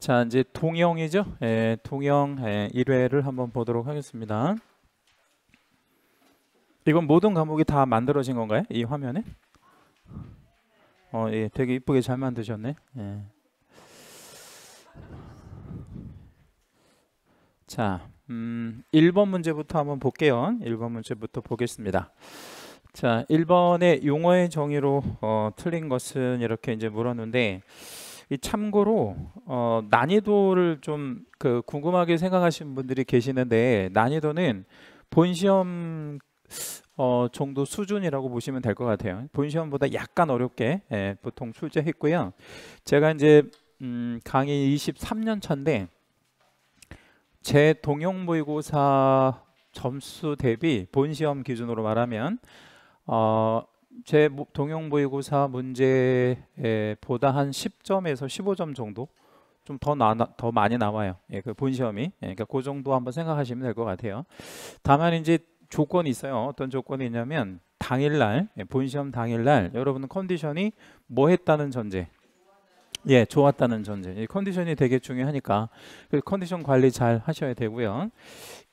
자 이제 동영이죠. 예, 동영 예, 1회를 한번 보도록 하겠습니다. 이건 모든 과목이 다 만들어진 건가요? 이 화면에? 어, 예, 되게 이쁘게 잘 만드셨네. 예. 자, 음, 1번 문제부터 한번 볼게요. 1번 문제부터 보겠습니다. 자, 1번의 용어의 정의로 어, 틀린 것은 이렇게 이제 물었는데 이 참고로 어, 난이도를 좀그 궁금하게 생각하시는 분들이 계시는데 난이도는 본 시험 어, 정도 수준이라고 보시면 될 것 같아요. 본 시험보다 약간 어렵게 예, 보통 출제했고요. 제가 이제 음, 강의 23년 차인데 제 동영 모의고사 점수 대비 본 시험 기준으로 말하면 어, 제 동영 보의고사 문제보다 한 10점에서 15점 정도 좀더 더 많이 나와요 예, 그 본시험이. 예, 그러니까 그 정도 한번 생각하시면 될 것 같아요. 다만 이제 조건이 있어요. 어떤 조건이 있냐면 당일날 예, 본시험 당일날 여러분 컨디션이 뭐 했다는 전제. 예, 좋았다는 전제. 예, 컨디션이 되게 중요하니까 그 컨디션 관리 잘 하셔야 되고요.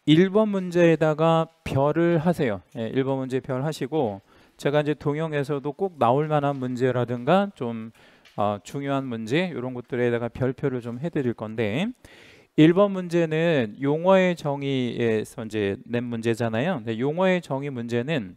1번 문제에다가 별을 하세요. 예, 1번 문제 별 하시고 제가 이제 동영에서도 꼭 나올 만한 문제라든가 좀 어, 중요한 문제 이런 것들에다가 별표를 좀 해드릴 건데 1번 문제는 용어의 정의에서 이제 낸 문제잖아요. 용어의 정의 문제는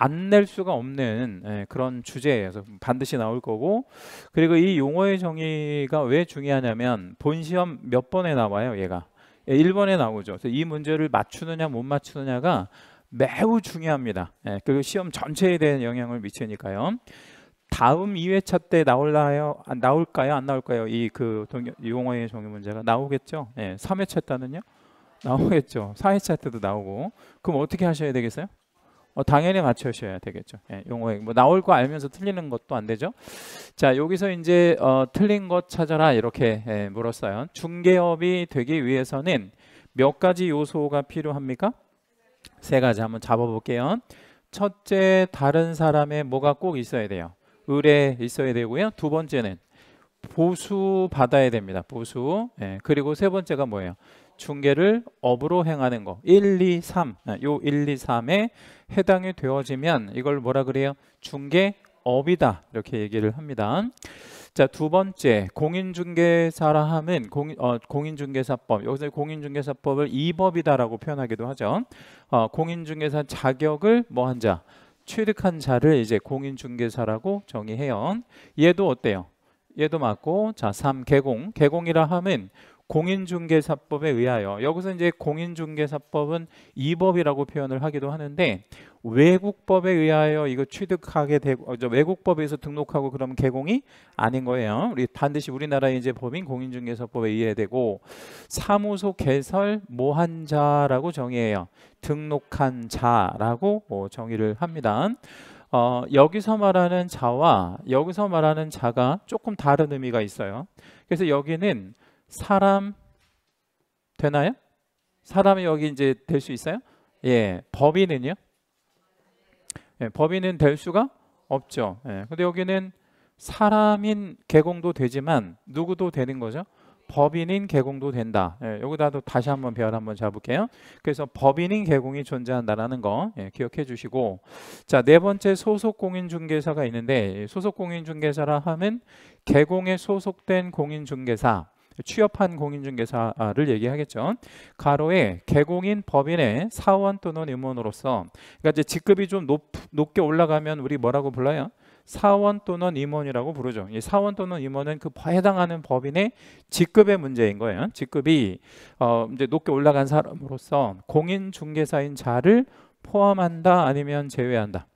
안 낼 수가 없는 예, 그런 주제에서 반드시 나올 거고 그리고 이 용어의 정의가 왜 중요하냐면 본 시험 몇 번에 나와요 얘가 예, 1번에 나오죠. 그래서 이 문제를 맞추느냐 못 맞추느냐가 매우 중요합니다. 예, 그리고 시험 전체에 대한 영향을 미치니까요. 다음 2회차 때나올까요안 아, 나올까요? 안 나올까요? 이 그 용어의 정의 문제가 나오겠죠. 예, 3회차 때는요? 나오겠죠. 4회차 때도 나오고. 그럼 어떻게 하셔야 되겠어요? 어, 당연히 맞춰셔야 되겠죠. 예, 용어에 뭐 나올 거 알면서 틀리는 것도 안 되죠. 자 여기서 이제 어, 틀린 것 찾아라 이렇게 예, 물었어요. 중개업이 되기 위해서는 몇 가지 요소가 필요합니까? 세 가지 한번 잡아볼게요. 첫째, 다른 사람의 뭐가 꼭 있어야 돼요. 의뢰 있어야 되고요. 두 번째는 보수 받아야 됩니다. 보수. 예, 그리고 세 번째가 뭐예요? 중계를 업으로 행하는 거. 1, 2, 3. 요 1, 2, 3에 해당이 되어지면 이걸 뭐라 그래요? 중계 업이다. 이렇게 얘기를 합니다. 자, 두 번째 공인중개사라 함은 공인, 어, 공인중개사법 여기서 공인중개사법을 이법이다라고 표현하기도 하죠. 어, 공인중개사 자격을 뭐한 자? 취득한 자를 이제 공인중개사라고 정의해요. 얘도 어때요? 얘도 맞고 자, 3 개공. 개공이라 함은 공인중개사법에 의하여 여기서 이제 공인중개사법은 이법이라고 표현을 하기도 하는데 외국법에 의하여 이거 취득하게 되고 어, 외국법에서 등록하고 그러면 개공이 아닌 거예요. 우리 반드시 우리나라의 이제 법인 공인중개사법에 의해되고 야 사무소 개설 모한자라고 정의해요. 등록한 자라고 어, 정의를 합니다. 어, 여기서 말하는 자와 여기서 말하는 자가 조금 다른 의미가 있어요. 그래서 여기는 사람 되나요? 사람이 여기 이제 될 수 있어요? 예, 법인은요? 예, 법인은 될 수가 없죠. 예, 근데 여기는 사람인 개공도 되지만 누구도 되는 거죠? 법인인 개공도 된다. 예, 여기다도 다시 한번 배열 한번 잡을게요. 그래서 법인인 개공이 존재한다라는 거 예, 기억해 주시고 자 네 번째 소속공인중개사가 있는데 예, 소속공인중개사라 하면 개공에 소속된 공인중개사 취업한 공인중개사를 얘기하겠죠. 가로에 개공인 법인의 사원 또는 임원으로서 그러니까 이제 직급이 좀 높, 높게 올라가면 우리 뭐라고 불러요? 사원 또는 임원이라고 부르죠. 이 사원 또는 임원은 그 해당하는 법인의 직급의 문제인 거예요. 직급이 어 이제 높게 올라간 사람으로서 공인 중개사인 자를 포함한다 아니면 제외한다.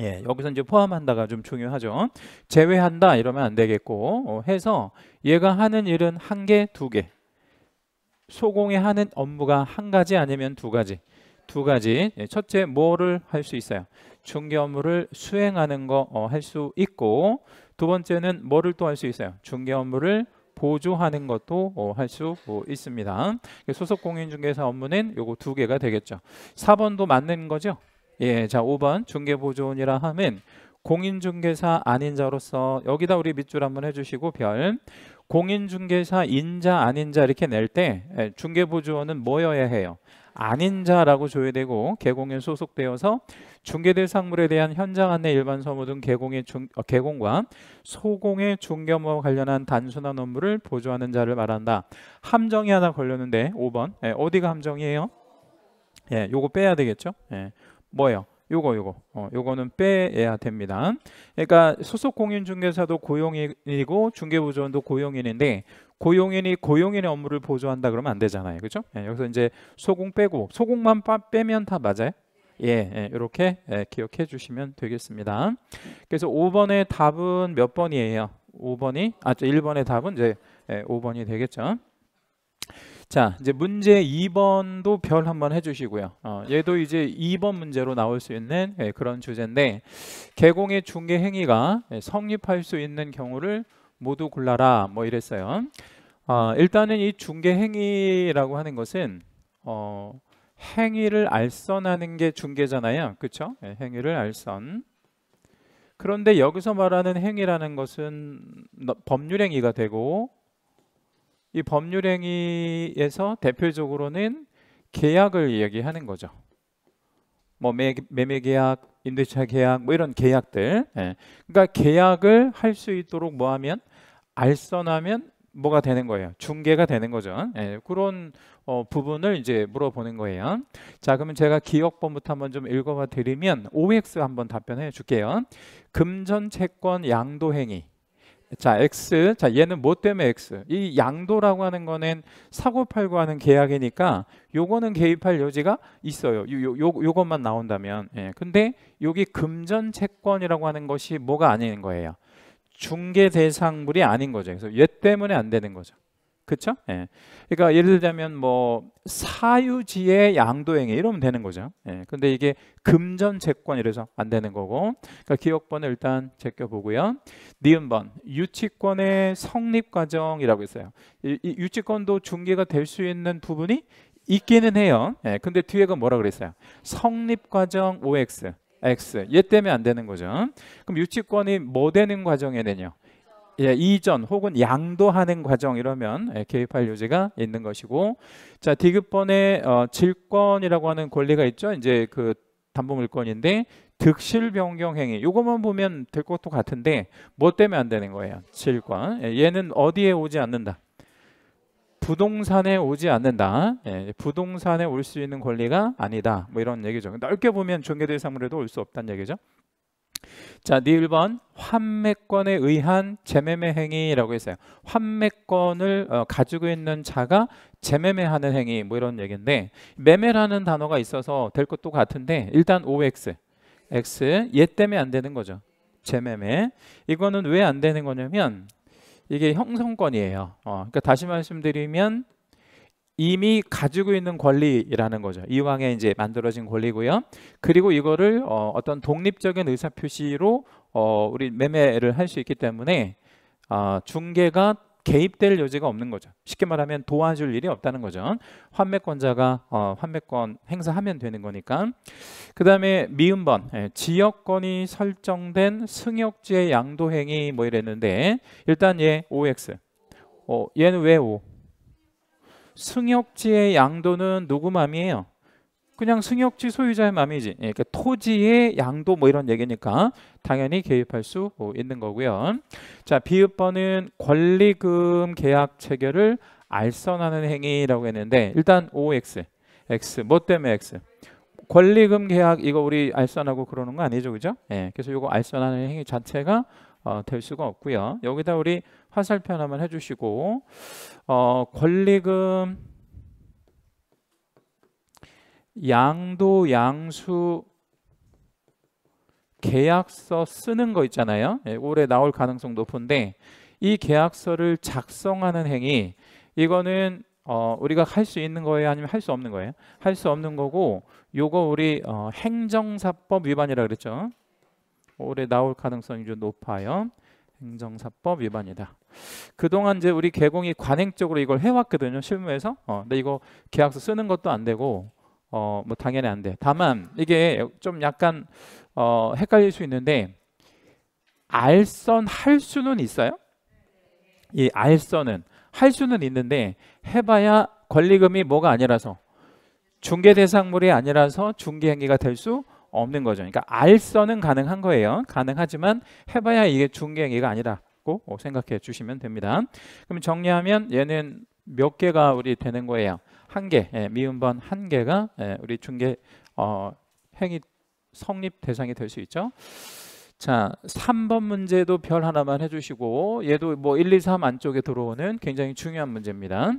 예, 여기서 이제 포함한다가 좀 중요하죠. 제외한다 이러면 안 되겠고 어, 해서 얘가 하는 일은 한 개, 두 개. 소공이 하는 업무가 한 가지 아니면 두 가지. 두 가지. 예, 첫째 뭐를 할 수 있어요. 중개 업무를 수행하는 거 할수 어, 있고 두 번째는 뭐를 또 할 수 있어요. 중개 업무를 보조하는 것도 어, 할수 어, 있습니다. 소속 공인중개사 업무는 요거 두 개가 되겠죠. 4번도 맞는 거죠. 예, 자 5번 중개보조원이라 하면 공인중개사 아닌 자로서 여기다 우리 밑줄 한번 해주시고 별 공인중개사 인자 아닌자 이렇게 낼때 예, 중개보조원은 뭐여야 해요? 아닌자라고 조회되고 개공에 소속되어서 중개대상물에 대한 현장 안내 일반 서무 등 개공의 중, 어, 개공과 소공의 중개업무와 관련한 단순한 업무를 보조하는 자를 말한다. 함정이 하나 걸렸는데 5번 예, 어디가 함정이에요? 예, 요거 빼야 되겠죠? 예. 뭐예요? 요거 요거 어, 요거는 빼야 됩니다. 그러니까 소속 공인 중개사도 고용인이고 중개보조원도 고용인인데 고용인이 고용인의 업무를 보조한다 그러면 안 되잖아요. 그렇죠? 예, 여기서 이제 소공 빼고 소공만 빼면 다 맞아요. 예, 예 이렇게 예, 기억해 주시면 되겠습니다. 그래서 5번의 답은 몇 번이에요? 5번이 아, 1번의 답은 이제 예, 5번이 되겠죠. 자, 이제 문제 2번도 별 한번 해주시고요. 어, 얘도 이제 2번 문제로 나올 수 있는 예, 그런 주제인데 개공의 중개 행위가 예, 성립할 수 있는 경우를 모두 골라라 뭐 이랬어요. 어, 일단은 이 중개 행위라고 하는 것은 어, 행위를 알선하는 게 중개잖아요. 그렇죠? 예, 행위를 알선. 그런데 여기서 말하는 행위라는 것은 법률 행위가 되고 이 법률행위에서 대표적으로는 계약을 이야기하는 거죠. 뭐 매, 매매 계약, 임대차 계약, 뭐 이런 계약들. 예. 그러니까 계약을 할 수 있도록 뭐하면 알선하면 뭐가 되는 거예요? 중개가 되는 거죠. 예, 그런 어, 부분을 이제 물어보는 거예요. 자, 그러면 제가 기억본부터 한번 좀 읽어봐 드리면 OX 한번 답변해 줄게요. 금전 채권 양도행위. 자, x. 자, 얘는 뭐 때문에 x? 이 양도라고 하는 거는 사고팔고 하는 계약이니까 요거는 개입할 여지가 있어요. 요, 요, 요, 것만 나온다면. 예. 근데 여기 금전 채권이라고 하는 것이 뭐가 아닌 거예요. 중개 대상물이 아닌 거죠. 그래서 얘 때문에 안 되는 거죠. 그렇죠? 예. 그러니까 예를 들자면 뭐 사유지의 양도행위 이러면 되는 거죠. 예. 근데 이게 금전 채권 이래서 안 되는 거고. 그러니까 기억번을 일단 제껴 보고요. 니은번 유치권의 성립 과정이라고 있어요. 이, 이 유치권도 중개가 될 수 있는 부분이 있기는 해요. 예. 근데 뒤에가 뭐라 그랬어요? 성립 과정 OX. X. 얘 때문에 안 되는 거죠. 그럼 유치권이 뭐 되는 과정에 는요 예, 이전 혹은 양도하는 과정 이러면 예, 개입할 요지가 있는 것이고 자디귿번의 어, 질권이라고 하는 권리가 있죠. 이제 그 담보 물권인데 득실 변경 행위 요것만 보면 될 것도 같은데 뭐 때문에 안 되는 거예요? 질권. 예, 얘는 어디에 오지 않는다. 부동산에 오지 않는다. 예, 부동산에 올 수 있는 권리가 아니다. 뭐 이런 얘기죠. 넓게 보면 중개대상물에도 올 수 없다는 얘기죠. 자, 네 1번 환매권에 의한 재매매 행위라고 했어요. 환매권을 어, 가지고 있는 자가 재매매하는 행위 뭐 이런 얘기인데 매매라는 단어가 있어서 될 것도 같은데 일단 OX X 얘 때문에 안 되는 거죠. 재매매 이거는 왜 안 되는 거냐면 이게 형성권이에요. 어, 그러니까 다시 말씀드리면 이미 가지고 있는 권리라는 거죠. 이왕에 이제 만들어진 권리고요. 그리고 이거를 어, 떤 독립적인 의사 표시로 어, 우리 매매를 할 수 있기 때문에 어, 중개가 개입될 여지가 없는 거죠. 쉽게 말하면 도와줄 일이 없다는 거죠. 환매권자가 어, 환매권 행사하면 되는 거니까. 그 다음에 미음번 예, 지역권이 설정된 승역지의 양도행위 뭐 이랬는데 일단 얘 OX 어, 얘는 왜 O? 승역지의 양도는 누구 맘이에요? 그냥 승역지 소유자의 맘이지. 예, 그러니까 토지의 양도 뭐 이런 얘기니까 당연히 개입할 수 있는 거고요. 자, 비읍번은 권리금 계약 체결을 알선하는 행위라고 했는데 일단 OX, X 뭐 때문에 X? 권리금 계약 이거 우리 알선하고 그러는 거 아니죠, 그죠? 예, 그래서 이거 알선하는 행위 자체가 어, 될 수가 없고요. 여기다 우리 화살표 하나만 해주시고 어, 권리금 양도 양수 계약서 쓰는 거 있잖아요. 예, 올해 나올 가능성 높은데 이 계약서를 작성하는 행위 이거는 어, 우리가 할 수 있는 거예요? 아니면 할 수 없는 거예요? 할 수 없는 거고 요거 우리 어, 행정사법 위반이라 그랬죠. 올해 나올 가능성이 좀 높아요. 행정사법 위반이다. 그동안 이제 우리 개공이 관행적으로 이걸 해왔거든요. 실무에서. 어, 근데 이거 계약서 쓰는 것도 안 되고 어, 뭐 당연히 안 돼. 다만 이게 좀 약간 어, 헷갈릴 수 있는데 알선할 수는 있어요? 이 예, 알선은 할 수는 있는데 해봐야 권리금이 뭐가 아니라서 중개 대상물이 아니라서 중개 행위가 될수 없는 거죠. 그러니까 알선은 가능한 거예요. 가능하지만 해봐야 이게 중개행위가 아니라고 생각해 주시면 됩니다. 그럼 정리하면 얘는 몇 개가 우리 되는 거예요. 한 개, 예, 미음번 한 개가 예, 우리 중개 어, 행위 성립 대상이 될 수 있죠. 자, 3번 문제도 별 하나만 해주시고 얘도 뭐 1, 2, 3 안쪽에 들어오는 굉장히 중요한 문제입니다.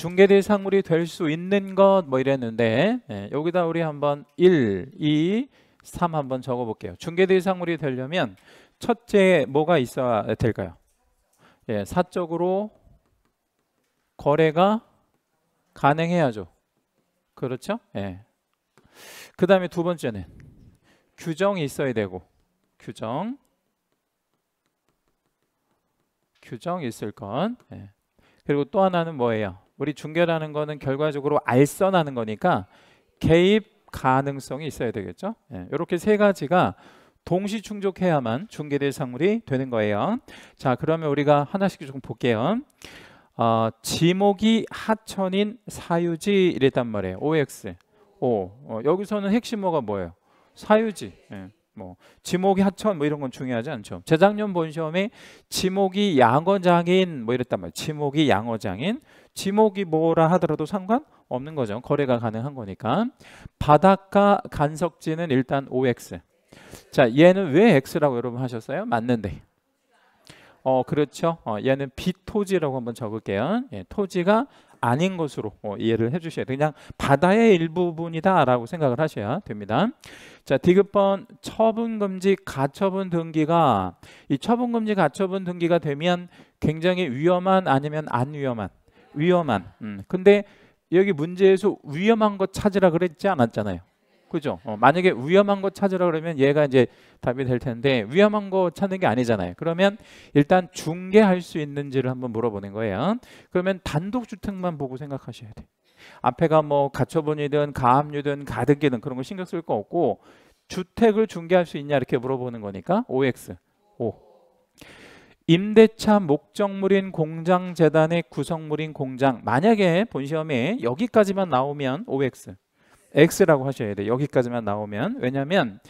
중계대 상물이 될 수 있는 것 뭐 이랬는데 예, 여기다 우리 한번 1, 2, 3 한번 적어볼게요. 중계대 상물이 되려면 첫째 뭐가 있어야 될까요? 예, 사적으로 거래가 가능해야죠. 그렇죠? 예. 그 다음에 두 번째는 규정이 있어야 되고 규정 규정이 있을 건 예. 그리고 또 하나는 뭐예요? 우리 중계라는 거는 결과적으로 알선하는 거니까 개입 가능성이 있어야 되겠죠. 예, 이렇게 세 가지가 동시 충족해야만 중개 대상물이 되는 거예요. 자, 그러면 우리가 하나씩 조금 볼게요. 어, 지목이 하천인 사유지 이랬단 말이에요. OX. 오, 어, 여기서는 핵심어가 뭐예요? 사유지. 예. 뭐 지목이 하천 뭐 이런 건 중요하지 않죠. 재작년 본 시험에 지목이 양어장인 뭐 이랬단 말이에요. 지목이 양어장인 지목이 뭐라 하더라도 상관없는 거죠. 거래가 가능한 거니까. 바닷가 간석지는 일단 OX. 자, 얘는 왜 X라고 여러분 하셨어요? 맞는데. 어, 그렇죠. 어, 얘는 비토지라고 한번 적을게요. 예, 토지가 아닌 것으로 어, 이해를 해주셔야 돼요. 그냥 바다의 일부분이다라고 생각을 하셔야 됩니다. 자, 디귿번 처분금지 가처분 등기가 이 처분금지 가처분 등기가 되면 굉장히 위험한 아니면 안 위험한 위험한. 음. 근데 여기 문제에서 위험한 것 찾으라 그랬지 않았잖아요. 그죠? 어, 만약에 위험한 거 찾으라 그러면 얘가 이제 답이 될 텐데 위험한 거 찾는 게 아니잖아요. 그러면 일단 중개할 수 있는지를 한번 물어보는 거예요. 그러면 단독주택만 보고 생각하셔야 돼. 앞에가 뭐 가처분이든 가압류든 가등기든 그런 거 신경 쓸 거 없고 주택을 중개할 수 있냐 이렇게 물어보는 거니까 OX O 임대차 목적물인 공장 재단의 구성물인 공장 만약에 본 시험에 여기까지만 나오면 OX X라고 하셔야 돼요. 여기까지만 나오면 왜냐하면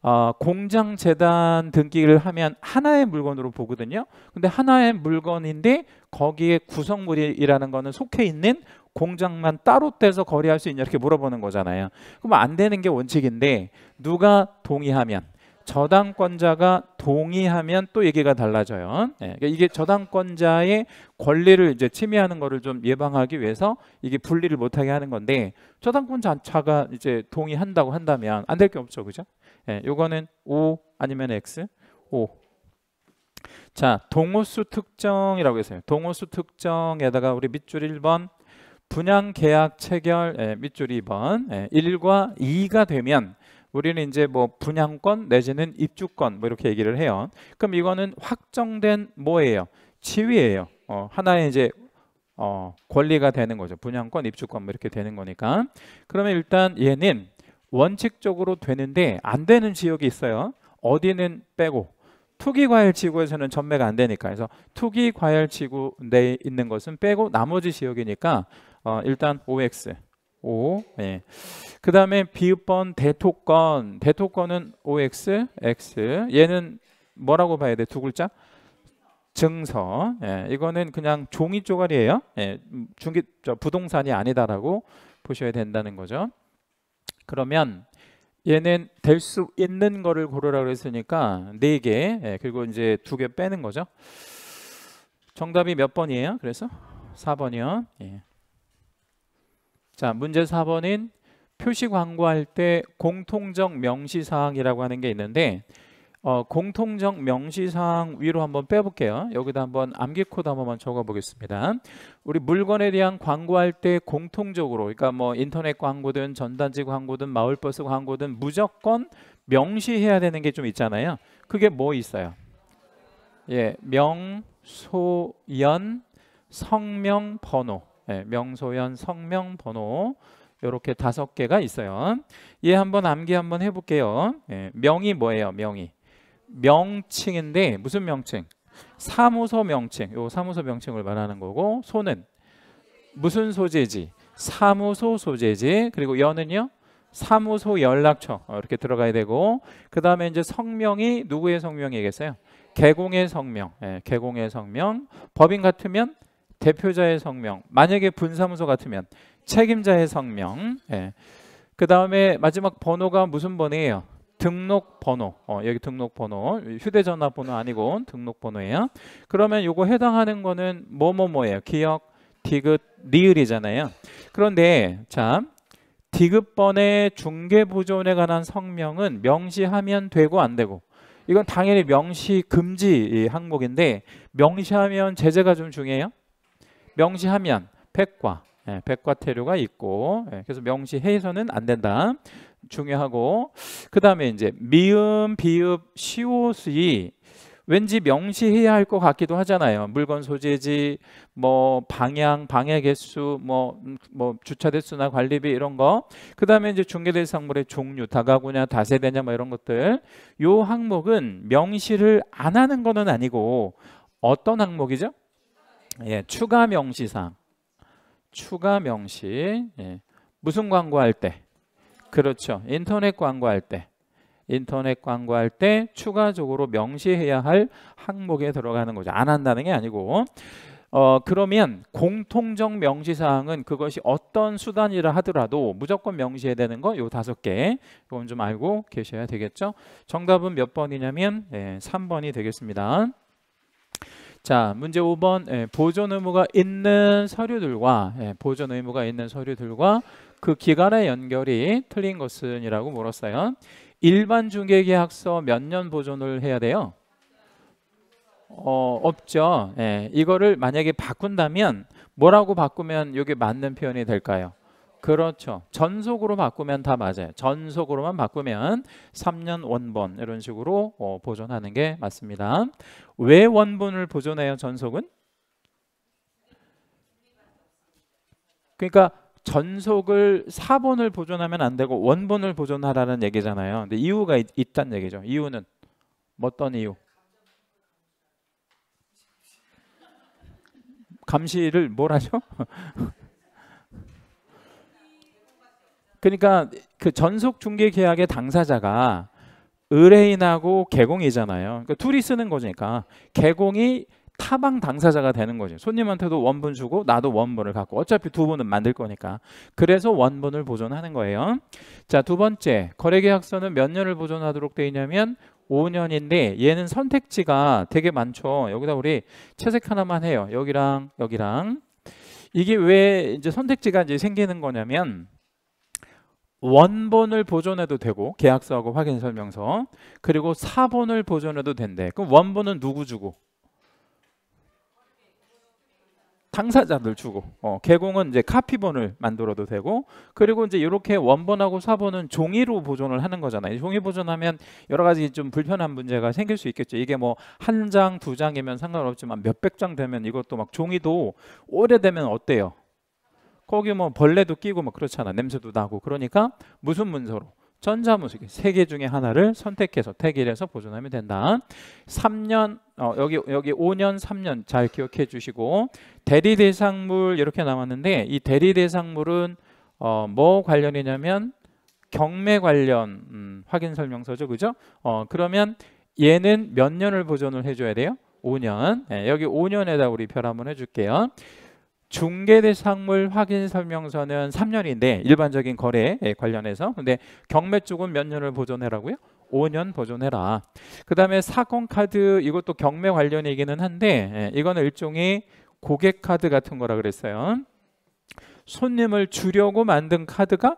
어, 공장 재단 등기를 하면 하나의 물건으로 보거든요. 근데 하나의 물건인데 거기에 구성물이라는 거는 속해 있는 공장만 따로 떼서 거래할 수 있냐 이렇게 물어보는 거잖아요. 그럼 안 되는 게 원칙인데 누가 동의하면 저당권자가 동의하면 또 얘기가 달라져요. 네, 이게 저당권자의 권리를 이제 침해하는 것을 좀 예방하기 위해서 이게 분리를 못하게 하는 건데 저당권자가 이제 동의한다고 한다면 안 될 게 없죠, 그죠? 예, 거는 O 아니면 X, O. 자, 동호수 특정이라고 했어요. 동호수 특정에다가 우리 밑줄 1번 분양 계약 체결 예, 밑줄 2번 예, 1과 2가 되면 우리는 이제 뭐 분양권 내지는 입주권 뭐 이렇게 얘기를 해요. 그럼 이거는 확정된 뭐예요? 지위예요. 어, 하나의 이제 어, 권리가 되는 거죠. 분양권, 입주권 뭐 이렇게 되는 거니까. 그러면 일단 얘는 원칙적으로 되는데 안 되는 지역이 있어요. 어디는 빼고 투기과열지구에서는 전매가 안 되니까 그래서 투기과열지구 내에 있는 것은 빼고 나머지 지역이니까 어, 일단 OX 5. 예. 그 다음에 비읍번 대토권. 대토권은 OX, X. 얘는 뭐라고 봐야 돼? 두 글자? 증서. 예. 이거는 그냥 종이 쪼가리예요. 예. 중기 부동산이 아니다라고 보셔야 된다는 거죠. 그러면 얘는 될 수 있는 거를 고르라고 했으니까 네개 예, 그리고 이제 두 개 빼는 거죠 정답이 몇 번이에요 그래서 4번이요 예. 자, 문제 4번인 표시 광고할 때 공통적 명시사항이라고 하는 게 있는데 어, 공통적 명시사항 위로 한번 빼볼게요. 여기다 한번 암기코드 한번만 적어보겠습니다. 우리 물건에 대한 광고할 때 공통적으로 그러니까 뭐 인터넷 광고든 전단지 광고든 마을버스 광고든 무조건 명시해야 되는 게 좀 있잖아요. 그게 뭐 있어요? 예, 명소연 성명 번호 예, 명소연 성명 번호 이렇게 다섯 개가 있어요. 얘 한번 암기 한번 해볼게요. 예, 명이 뭐예요? 명이 명칭인데 무슨 명칭? 사무소 명칭. 요 사무소 명칭을 말하는 거고 소는 무슨 소재지? 사무소 소재지. 그리고 연은요? 사무소 연락처 어, 이렇게 들어가야 되고 그 다음에 이제 성명이 누구의 성명이겠어요? 개공의 성명, 예, 개공의 성명. 법인 같으면 대표자의 성명, 만약에 분사무소 같으면 책임자의 성명, 예. 그 다음에 마지막 번호가 무슨 번호예요? 등록 번호, 어, 여기 등록 번호, 휴대전화 번호 아니고 등록 번호예요. 그러면 요거 해당하는 거는 뭐뭐뭐예요. 기억, 디귿, 리을이잖아요. 그런데 참 디귿번의 중개보존에 관한 성명은 명시하면 되고 안 되고 이건 당연히 명시 금지 항목인데 명시하면 제재가 좀 중요해요. 명시하면 백과 예, 백과태료가 있고 예, 그래서 명시해서는 안 된다 중요하고 그 다음에 이제 미음 비읍 시옷이 왠지 명시해야 할 것 같기도 하잖아요 물건 소재지 뭐 방향 방해 개수 뭐뭐 음, 뭐 주차 대수나 관리비 이런 거 그 다음에 이제 중개대상물의 종류 다가구냐 다세대냐 뭐 이런 것들 요 항목은 명시를 안 하는 거는 아니고 어떤 항목이죠 예, 추가 명시상 추가 명시 예. 무슨 광고할 때 그렇죠 인터넷 광고할 때 인터넷 광고할 때 추가적으로 명시해야 할 항목에 들어가는 거죠 안 한다는 게 아니고 어 그러면 공통적 명시사항은 그것이 어떤 수단이라 하더라도 무조건 명시해야 되는 거 요 다섯 개 이건 좀 알고 계셔야 되겠죠 정답은 몇 번이냐면 예, 3번이 되겠습니다 자, 문제 5번 예, 보존 의무가 있는 서류들과 예, 보존 의무가 있는 서류들과 그 기간의 연결이 틀린 것은이라고 물었어요. 일반 중개계약서 몇 년 보존을 해야 돼요? 어, 없죠. 예, 이거를 만약에 바꾼다면 뭐라고 바꾸면 이게 맞는 표현이 될까요? 그렇죠. 전속으로 바꾸면 다 맞아요. 전속으로만 바꾸면 3년 원본 이런 식으로 어, 보존하는 게 맞습니다. 왜 원본을 보존해요? 전속은? 그러니까 전속을 4본을 보존하면 안 되고 원본을 보존하라는 얘기잖아요. 근데 이유가 있, 있단 얘기죠. 이유는 어떤 이유? 감시를 뭘 하죠? 그러니까 그 전속 중개 계약의 당사자가 의뢰인하고 개공이잖아요. 그러니까 둘이 쓰는 거니까 개공이 타방 당사자가 되는 거죠. 손님한테도 원본 주고 나도 원본을 갖고 어차피 두 분은 만들 거니까. 그래서 원본을 보존하는 거예요. 자, 두 번째. 거래 계약서는 몇 년을 보존하도록 돼 있냐면 5년인데 얘는 선택지가 되게 많죠. 여기다 우리 채색 하나만 해요. 여기랑 여기랑. 이게 왜 이제 선택지가 이제 생기는 거냐면 원본을 보존해도 되고 계약서하고 확인 설명서 그리고 사본을 보존해도 된대. 그럼 원본은 누구 주고? 당사자들 주고 어, 개공은 이제 카피본을 만들어도 되고 그리고 이제 이렇게 원본하고 사본은 종이로 보존을 하는 거잖아요. 종이 보존하면 여러 가지 좀 불편한 문제가 생길 수 있겠죠. 이게 뭐 한 장 두 장이면 상관없지만 몇백 장 되면 이것도 막 종이도 오래되면 어때요? 거기 뭐 벌레도 끼고 막 그렇잖아. 냄새도 나고. 그러니까 무슨 문서로? 전자무수기 세개 중에 하나를 선택해서 태기해서 보존하면 된다. 3년 어, 여기 여기 5년 3년 잘 기억해 주시고 대리 대상물 이렇게 나왔는데 이 대리 대상물은 어, 뭐 관련이냐면 경매 관련 음, 확인 설명서죠, 그죠? 어, 그러면 얘는 몇 년을 보존을 해줘야 돼요? 5년. 네, 예, 여기 5년에다 우리 별함을 해줄게요. 중개대상물 확인 설명서는 3년인데 일반적인 거래에 관련해서 근데 경매 쪽은 몇 년을 보존해라고요? 5년 보존해라. 그 다음에 사건카드 이것도 경매 관련이기는 한데 예, 이거는 일종의 고객카드 같은 거라 그랬어요. 손님을 주려고 만든 카드가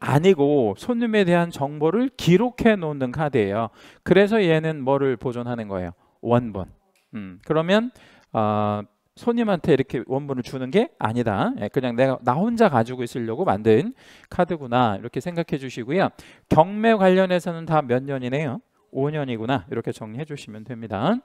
아니고 손님에 대한 정보를 기록해 놓는 카드예요. 그래서 얘는 뭐를 보존하는 거예요? 원본. 음, 그러면 어, 손님한테 이렇게 원본을 주는 게 아니다. 예, 그냥 내가 나 혼자 가지고 있으려고 만든 카드구나 이렇게 생각해 주시고요. 경매 관련해서는 다 몇 년이네요. 5년이구나 이렇게 정리해 주시면 됩니다.